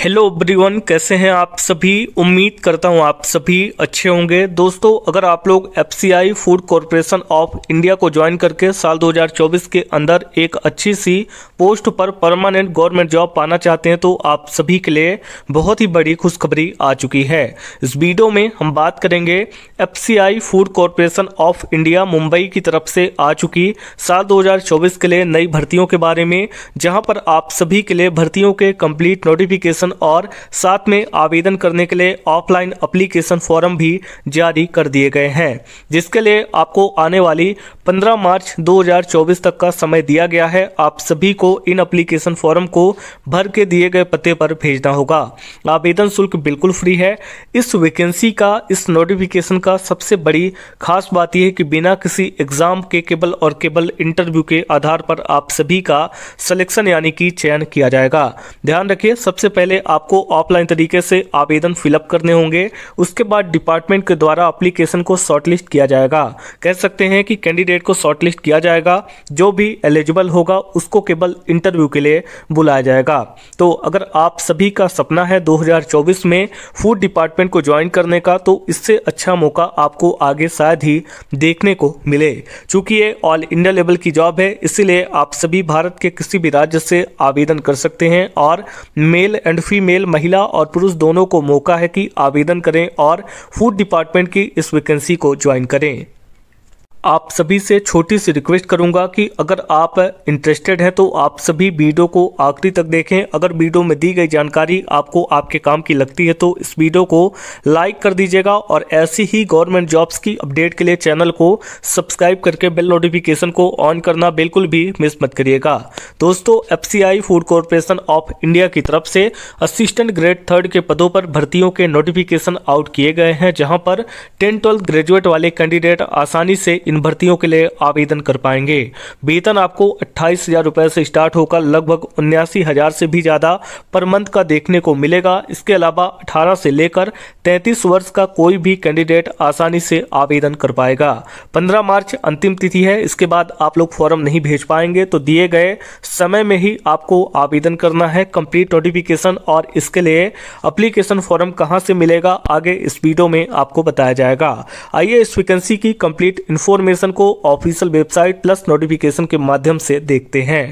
hello everyone कैसे हैं आप सभी उम्मीद करता हूं आप सभी अच्छे होंगे दोस्तों अगर आप लोग F Food Corporation of India को ज्वाइन करके साल 2024 के अंदर एक अच्छी सी पोस्ट पर परमानेंट गवर्नमेंट जॉब पाना चाहते हैं तो आप सभी के लिए बहुत ही बड़ी खुशखबरी आ चुकी है इस वीडियो में हम बात करेंगे F Food Corporation of India Mumbai की तरफ से आ चुकी साल दो के लिए नई भर्तियों के बारे में जहाँ पर आप सभी के लिए भर्तियों के कम्प्लीट नोटिफिकेशन एप्लीकेशन और साथ में आवेदन करने के लिए ऑफलाइन एप्लीकेशन फॉर्म भी जारी कर दिए गए हैं जिसके लिए आपको आने वाली 15 मार्च 2024 तक का समय दिया गया है आप सभी को इन अप्लीकेशन फॉर्म को भर के दिए गए पते पर भेजना होगा आवेदन शुल्क बिल्कुल फ्री है इस वैकेंसी का इस नोटिफिकेशन का सबसे बड़ी खास बात यह है कि बिना किसी एग्जाम के केवल और केवल इंटरव्यू के आधार पर आप सभी का सिलेक्शन यानी कि चयन किया जाएगा ध्यान रखिए सबसे पहले आपको ऑफलाइन तरीके से आवेदन फिलअप करने होंगे उसके बाद डिपार्टमेंट के द्वारा अप्लीकेशन को शॉर्टलिस्ट किया जाएगा कह सकते हैं कि कैंडिडेट कैंडिडेट को शॉर्टलिस्ट किया जाएगा जो भी एलिजिबल होगा उसको केवल इंटरव्यू के लिए बुलाया जाएगा तो अगर आप सभी का सपना है 2024 में फूड डिपार्टमेंट को ज्वाइन करने का तो इससे अच्छा मौका आपको आगे शायद ही देखने को मिले चूंकि ये ऑल इंडिया लेवल की जॉब है इसीलिए आप सभी भारत के किसी भी राज्य से आवेदन कर सकते हैं और मेल एंड फीमेल महिला और पुरुष दोनों को मौका है कि आवेदन करें और फूड डिपार्टमेंट की इस वैकेंसी को ज्वाइन करें आप सभी से छोटी सी रिक्वेस्ट करूंगा कि अगर आप इंटरेस्टेड हैं तो आप सभी वीडियो को आखिरी तक देखें अगर वीडियो में दी गई जानकारी आपको आपके काम की लगती है तो इस वीडियो को लाइक कर दीजिएगा और ऐसी ही गवर्नमेंट जॉब्स की अपडेट के लिए चैनल को सब्सक्राइब करके बेल नोटिफिकेशन को ऑन करना बिल्कुल भी मिस मत करिएगा दोस्तों F Food Corporation of India की तरफ से असिस्टेंट ग्रेड थर्ड के पदों पर भर्तियों के नोटिफिकेशन आउट किए गए हैं जहाँ पर टेन ट्वेल्थ ग्रेजुएट वाले कैंडिडेट आसानी से इन भर्तियों के लिए आवेदन कर पाएंगे वेतन आपको अट्ठाईस हजार रुपये से स्टार्ट होकर लगभग उन्यासी हजार से भी ज़्यादा पर मंथ का देखने को मिलेगा इसके अलावा अठारह से लेकर तैतीस वर्ष का कोई भी कैंडिडेट आसानी से आवेदन कर पाएगा पंद्रह मार्च अंतिम तिथि है इसके बाद आप लोग फॉर्म नहीं भेज पाएंगे तो दिए गए समय में ही आपको आवेदन करना है कंप्लीट नोटिफिकेशन और इसके लिए अप्लीकेशन फॉर्म कहाँ से मिलेगा आगे इस वीडियो में आपको बताया जाएगा आइए इस वैकेंसी की कंप्लीट इन्फो इन्फॉर्मेशन को ऑफिशियल वेबसाइट प्लस नोटिफिकेशन के माध्यम से देखते हैं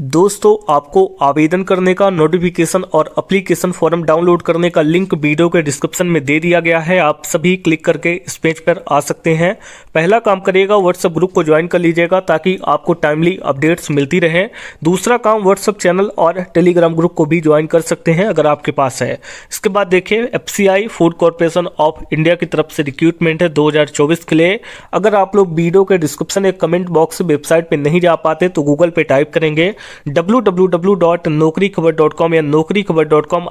दोस्तों आपको आवेदन करने का नोटिफिकेशन और एप्लीकेशन फॉर्म डाउनलोड करने का लिंक वीडियो के डिस्क्रिप्शन में दे दिया गया है आप सभी क्लिक करके इस पेज पर आ सकते हैं पहला काम करिएगा व्हाट्सएप ग्रुप को ज्वाइन कर लीजिएगा ताकि आपको टाइमली अपडेट्स मिलती रहे दूसरा काम व्हाट्सएप चैनल और टेलीग्राम ग्रुप को भी ज्वाइन कर सकते हैं अगर आपके पास है इसके बाद देखिए F Food Corporation of India की तरफ से रिक्रूटमेंट है दो के लिए अगर आप लोग वीडियो के डिस्क्रिप्शन या कमेंट बॉक्स वेबसाइट पर नहीं जा पाते तो गूगल पर टाइप करेंगे www.nokarikhabar.com या नौकरी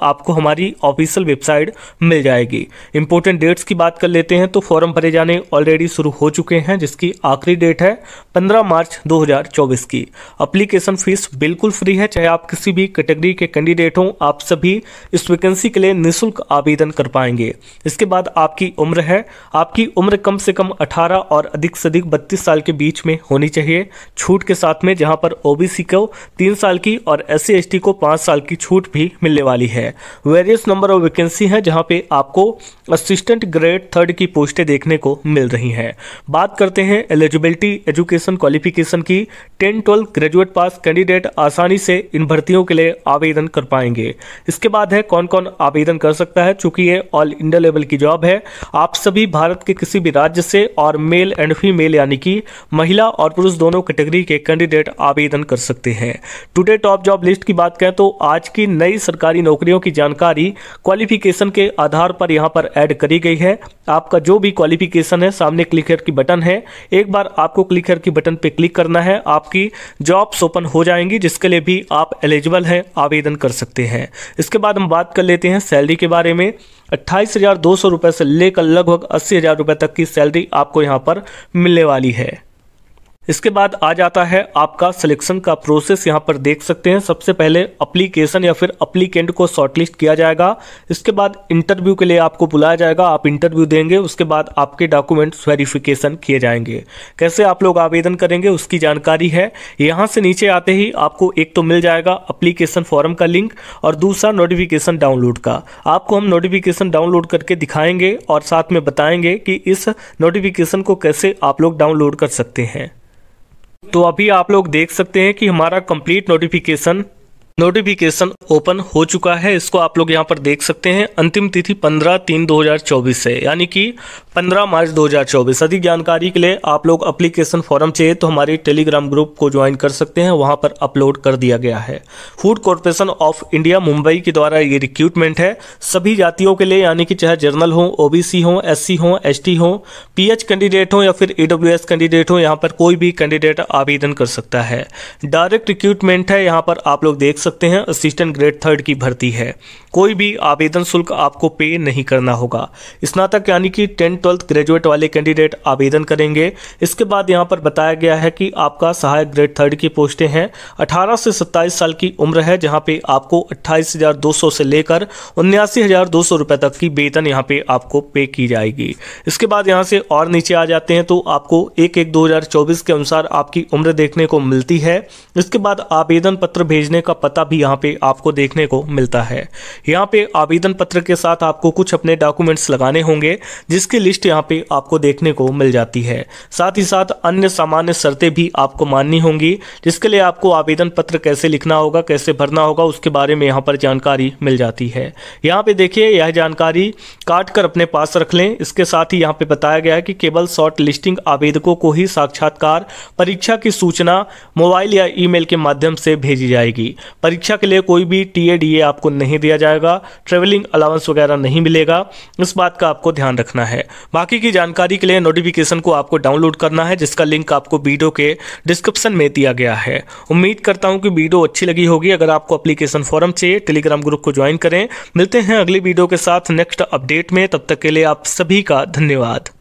आपको हमारी ऑफिशियल वेबसाइट मिल जाएगी इंपॉर्टेंट डेट्स की बात कर लेते हैं तो फॉर्म भरे जाने ऑलरेडी शुरू हो चुके हैं जिसकी आखिरी डेट है 15 मार्च 2024 की अप्लीकेशन फीस बिल्कुल फ्री है चाहे आप किसी भी कैटेगरी के कैंडिडेट हों आप सभी इस वैकेंसी के लिए निःशुल्क आवेदन कर पाएंगे इसके बाद आपकी उम्र है आपकी उम्र कम से कम अठारह और अधिक से अधिक बत्तीस साल के बीच में होनी चाहिए छूट के साथ में जहां पर ओबीसी को तीन साल की और एस सी को पांच साल की छूट भी मिलने वाली है वेरियस नंबर ऑफ वैकेंसी है जहां पे आपको असिस्टेंट ग्रेड थर्ड की पोस्टें देखने को मिल रही हैं बात करते हैं एलिजिबिलिटी एजुकेशन क्वालिफिकेशन की ten twelve graduate pass candidate आसानी से इन भर्तियों के लिए आवेदन कर पाएंगे इसके बाद है कौन कौन आवेदन कर सकता है चूंकि ये ऑल इंडिया लेवल की जॉब है आप सभी भारत के किसी भी राज्य से और मेल एंड फीमेल यानी कि महिला और पुरुष दोनों कैटेगरी के कैंडिडेट आवेदन कर सकते हैं हैं टुडे टॉप जॉब लिस्ट की बात करें तो आज की नई सरकारी नौकरियों की जानकारी क्वालिफिकेशन के आधार पर यहाँ पर ऐड करी गई है आपका जो भी क्वालिफिकेशन है सामने क्लिकर की बटन है एक बार आपको क्लिकर की बटन पर क्लिक करना है आपकी जॉब्स ओपन हो जाएंगी जिसके लिए भी आप एलिजिबल हैं आवेदन कर सकते हैं इसके बाद हम बात कर लेते हैं सैलरी के बारे में अट्ठाईस हज़ार दो सौ रुपए से लेकर लगभग अस्सी हज़ार रुपए तक की सैलरी आपको यहां पर मिलने वाली है इसके बाद आ जाता है आपका सिलेक्शन का प्रोसेस यहाँ पर देख सकते हैं सबसे पहले अप्लीकेशन या फिर अप्लीकेंट को शॉर्टलिस्ट किया जाएगा इसके बाद इंटरव्यू के लिए आपको बुलाया जाएगा आप इंटरव्यू देंगे उसके बाद आपके डॉक्यूमेंट्स वेरिफिकेशन किए जाएंगे कैसे आप लोग आवेदन करेंगे उसकी जानकारी है यहाँ से नीचे आते ही आपको एक तो मिल जाएगा अप्लीकेशन फॉर्म का लिंक और दूसरा नोटिफिकेशन डाउनलोड का आपको हम नोटिफिकेशन डाउनलोड करके दिखाएंगे और साथ में बताएंगे कि इस नोटिफिकेशन को कैसे आप लोग डाउनलोड कर सकते हैं तो अभी आप लोग देख सकते हैं कि हमारा कंप्लीट नोटिफिकेशन नोटिफिकेशन ओपन हो चुका है इसको आप लोग यहाँ पर देख सकते हैं अंतिम तिथि 15 तीन 2024 है यानी कि 15 मार्च 2024 अधिक जानकारी के लिए आप लोग अप्लीकेशन फॉर्म चाहिए तो हमारे टेलीग्राम ग्रुप को ज्वाइन कर सकते हैं वहाँ पर अपलोड कर दिया गया है Food Corporation of India Mumbai के द्वारा ये रिक्रूटमेंट है सभी जातियों के लिए यानी कि चाहे जर्नल हो ओबीसी हो सी हो टी हो एच कैंडिडेट हो या फिर एस कैंडिडेट हो यहाँ पर कोई भी कैंडिडेट आवेदन कर सकता है डायरेक्ट रिक्रूटमेंट है यहाँ पर आप लोग देख सकते सकते हैं असिस्टेंट ग्रेड थर्ड की भर्ती है कोई भी आवेदन शुल्क आपको पे नहीं करना होगा स्नातक यानी कि टेंथ ट्वेल्थ ग्रेजुएट वाले कैंडिडेट आवेदन करेंगे इसके बाद यहाँ पर बताया गया है कि आपका सहायक ग्रेड थर्ड की पोस्टें हैं 18 से 27 साल की उम्र है जहाँ पे आपको 28,200 से लेकर उन्यासी हजार तक की वेतन यहाँ पे आपको पे की जाएगी इसके बाद यहाँ से और नीचे आ जाते हैं तो आपको एक एक दो के अनुसार आपकी उम्र देखने को मिलती है इसके बाद आवेदन पत्र भेजने का पता खाता भी यहाँ पे आपको देखने को मिलता है यहाँ पे आवेदन पत्र के साथ आपको कुछ अपने डॉक्यूमेंट्स लगाने होंगे जिसकी लिस्ट यहाँ पे आपको देखने को मिल जाती है साथ ही साथ अन्य सामान्य शर्तें भी आपको माननी होंगी जिसके लिए आपको आवेदन पत्र कैसे लिखना होगा कैसे भरना होगा उसके बारे में यहाँ पर जानकारी मिल जाती है यहाँ पे देखिए यह जानकारी काट कर अपने पास रख लें इसके साथ ही यहाँ पे बताया गया है कि केवल शॉर्ट लिस्टिंग आवेदकों को ही साक्षात्कार परीक्षा की सूचना मोबाइल या ईमेल के माध्यम से भेजी जाएगी परीक्षा के लिए कोई भी टी ए आपको नहीं दिया जाएगा ट्रेवलिंग अलाउंस वगैरह नहीं मिलेगा इस बात का आपको ध्यान रखना है बाकी की जानकारी के लिए नोटिफिकेशन को आपको डाउनलोड करना है जिसका लिंक आपको वीडियो के डिस्क्रिप्शन में दिया गया है उम्मीद करता हूँ कि वीडियो अच्छी लगी होगी अगर आपको अप्लीकेशन फॉरम चाहिए टेलीग्राम ग्रुप को ज्वाइन करें मिलते हैं अगली वीडियो के साथ नेक्स्ट अपडेट में तब तक के लिए आप सभी का धन्यवाद